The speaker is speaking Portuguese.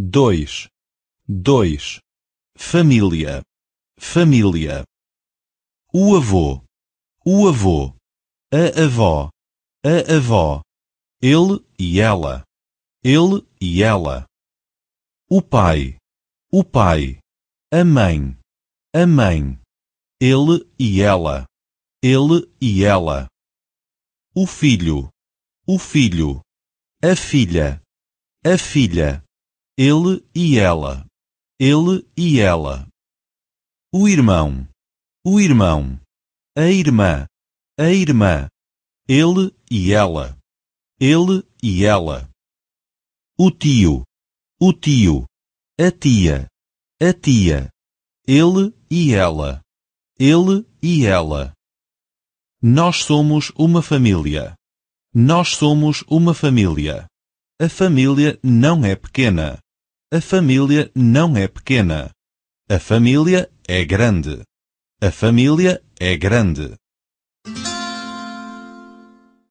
dois, dois, família, família, o avô, o avô, a avó, a avó, ele e ela, ele e ela, o pai, o pai, a mãe, a mãe, ele e ela, ele e ela, o filho, o filho, a filha, a filha ele e ela, ele e ela. O irmão, o irmão, a irmã, a irmã, ele e ela, ele e ela. O tio, o tio, a tia, a tia, ele e ela, ele e ela. Nós somos uma família. Nós somos uma família. A família não é pequena. A família não é pequena. A família é grande. A família é grande.